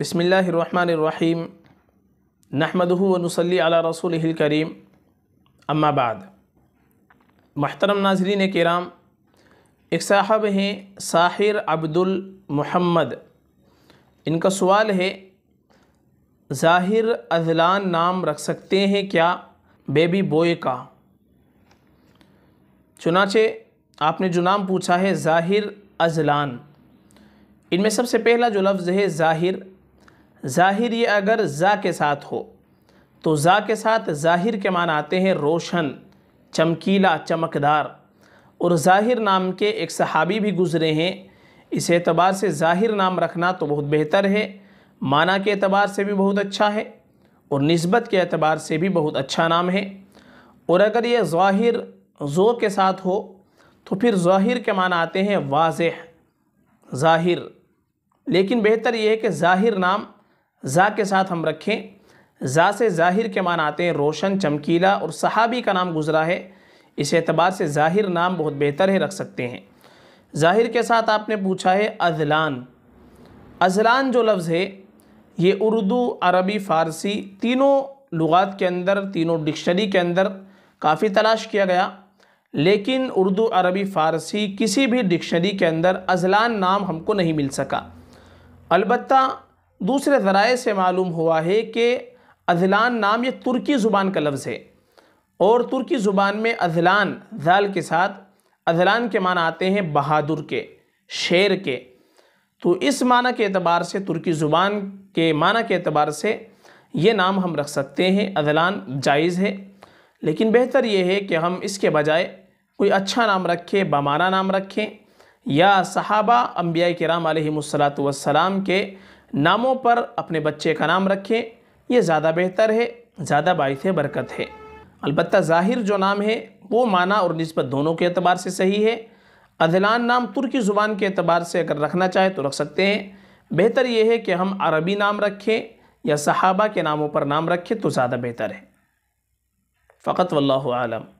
बसमीम नहमदूनसली रसूल करीम अम्माबाद महतरम नाजरीन कराम एक साहब हैं साहिर अब्दुल मोहम्मद इनका सवाल है ज़ाहिर अजलान नाम रख सकते हैं क्या बेबी बॉय का चुनाचे आपने जो नाम पूछा है ज़ाहिर अजलान इनमें सबसे पहला जो लफ्ज़ है ज़ाहिर ज़ाहिर ये अगर ज़ा के साथ हो तो ज़ा के साथ ज़ाहिर के मान आते हैं रोशन चमकीला चमकदार और ज़ाहिर नाम के एक सहाबी भी गुज़रे हैं इस एतबार से ज़ाहिर नाम रखना तो बहुत बेहतर है माना के अतबार से भी बहुत अच्छा है और नस्बत के अतबार से भी बहुत अच्छा नाम है और अगर ये ज़ाहिर ज़ो के साथ हो तो फिर ज़ाहिर के माना आते हैं वाज ज़ाहिर लेकिन बेहतर ये है कि ज़ाहिर नाम ज़ा के साथ हम रखें ज़ा से ज़ाहिर के मान आते हैं रोशन चमकीला और सहाबी का नाम गुजरा है इस एतबार से ज़ाहिर नाम बहुत बेहतर है रख सकते हैं ज़ाहिर के साथ आपने पूछा है अजलान अजलान जो लफ्ज़ है ये उर्दू अरबी फ़ारसी तीनों लुगात के अंदर तीनों डिक्शनरी के अंदर काफ़ी तलाश किया गया लेकिन उर्दू अरबी फ़ारसी किसी भी डिक्शनरी के अंदर अजलान नाम हमको नहीं मिल सका अलबत् दूसरे ज़राए से मालूम हुआ है कि अजलान नाम ये तुर्की ज़ुबान का लफ्ज़ है और तुर्की ज़ुबान में अजलान जाल के साथ अजलान के माना आते हैं बहादुर के शेर के तो इस माना के अतबार से तुर्की ज़ुबान के माना के अतबार से ये नाम हम रख सकते हैं अजलान जायज़ है लेकिन बेहतर ये है कि हम इसके बजाय कोई अच्छा नाम रखें बमाना नाम रखें या सहाबा अम्बिया कराम सलात वसलाम के नामों पर अपने बच्चे का नाम रखें यह ज़्यादा बेहतर है ज़्यादा बायस बरकत है अलबत् ज़ाहिर जो नाम है वो माना और नस्बत दोनों के अतबार से सही है अजलान नाम तुर्की ज़ुबान के अतबार से अगर रखना चाहे तो रख सकते हैं बेहतर यह है कि हम अरबी नाम रखें या सहाबा के नामों पर नाम रखें तो ज़्यादा बेहतर है फ़कत वल्लम